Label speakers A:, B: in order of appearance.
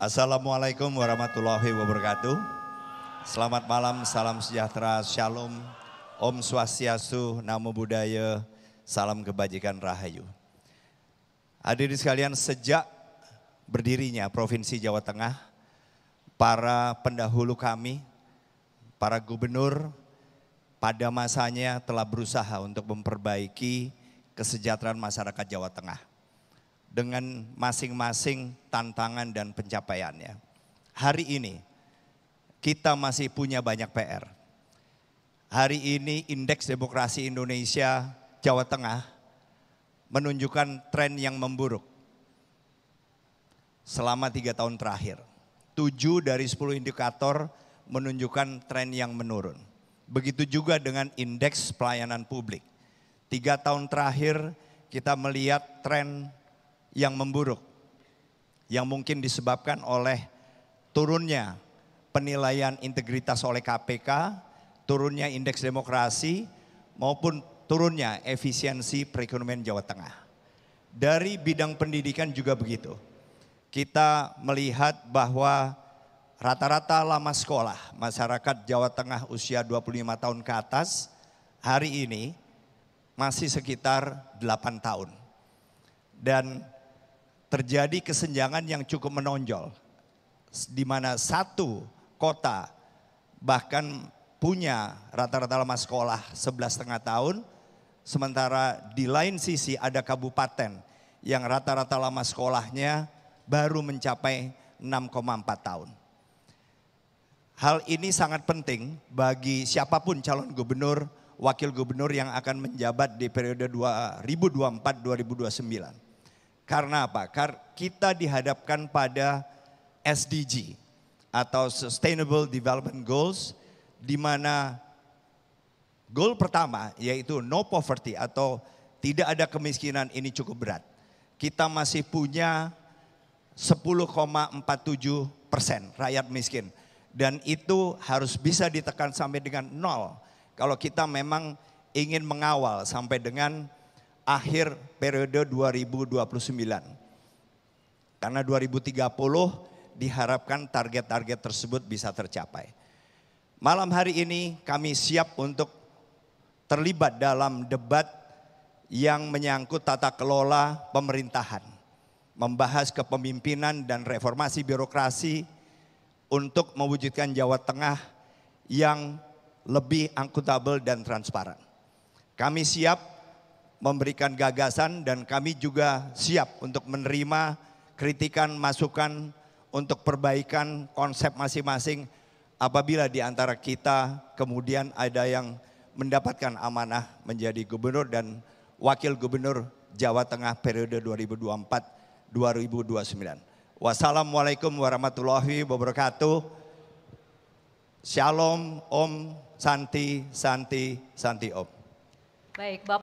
A: Assalamualaikum warahmatullahi wabarakatuh. Selamat malam, salam sejahtera, shalom, om swastiastu, namo buddhaya, salam kebajikan rahayu. Hadirin sekalian, sejak berdirinya Provinsi Jawa Tengah, para pendahulu kami, para gubernur pada masanya telah berusaha untuk memperbaiki kesejahteraan masyarakat Jawa Tengah dengan masing-masing tantangan dan pencapaiannya. Hari ini kita masih punya banyak PR. Hari ini indeks demokrasi Indonesia Jawa Tengah menunjukkan tren yang memburuk selama tiga tahun terakhir. Tujuh dari sepuluh indikator menunjukkan tren yang menurun. Begitu juga dengan indeks pelayanan publik. Tiga tahun terakhir kita melihat tren yang memburuk yang mungkin disebabkan oleh turunnya penilaian integritas oleh KPK, turunnya indeks demokrasi maupun turunnya efisiensi perekonomian Jawa Tengah. Dari bidang pendidikan juga begitu. Kita melihat bahwa rata-rata lama sekolah masyarakat Jawa Tengah usia 25 tahun ke atas hari ini masih sekitar 8 tahun. Dan terjadi kesenjangan yang cukup menonjol. Di mana satu kota bahkan punya rata-rata lama sekolah 11 setengah tahun. Sementara di lain sisi ada kabupaten yang rata-rata lama sekolahnya baru mencapai 6,4 tahun. Hal ini sangat penting bagi siapapun calon gubernur, wakil gubernur yang akan menjabat di periode 2024-2029. Karena apa? Karena kita dihadapkan pada SDG atau Sustainable Development Goals di mana goal pertama yaitu no poverty atau tidak ada kemiskinan ini cukup berat. Kita masih punya 10,47 persen rakyat miskin. Dan itu harus bisa ditekan sampai dengan nol. Kalau kita memang ingin mengawal sampai dengan akhir periode 2029. Karena 2030 diharapkan target-target tersebut bisa tercapai. Malam hari ini kami siap untuk terlibat dalam debat yang menyangkut tata kelola pemerintahan, membahas kepemimpinan dan reformasi birokrasi untuk mewujudkan Jawa Tengah yang lebih akuntabel dan transparan. Kami siap memberikan gagasan dan kami juga siap untuk menerima kritikan, masukan untuk perbaikan konsep masing-masing apabila di antara kita kemudian ada yang mendapatkan amanah menjadi gubernur dan wakil gubernur Jawa Tengah periode 2024-2029. Wassalamualaikum warahmatullahi wabarakatuh. Shalom Om Santi Santi Santi Om. Baik, Bapak.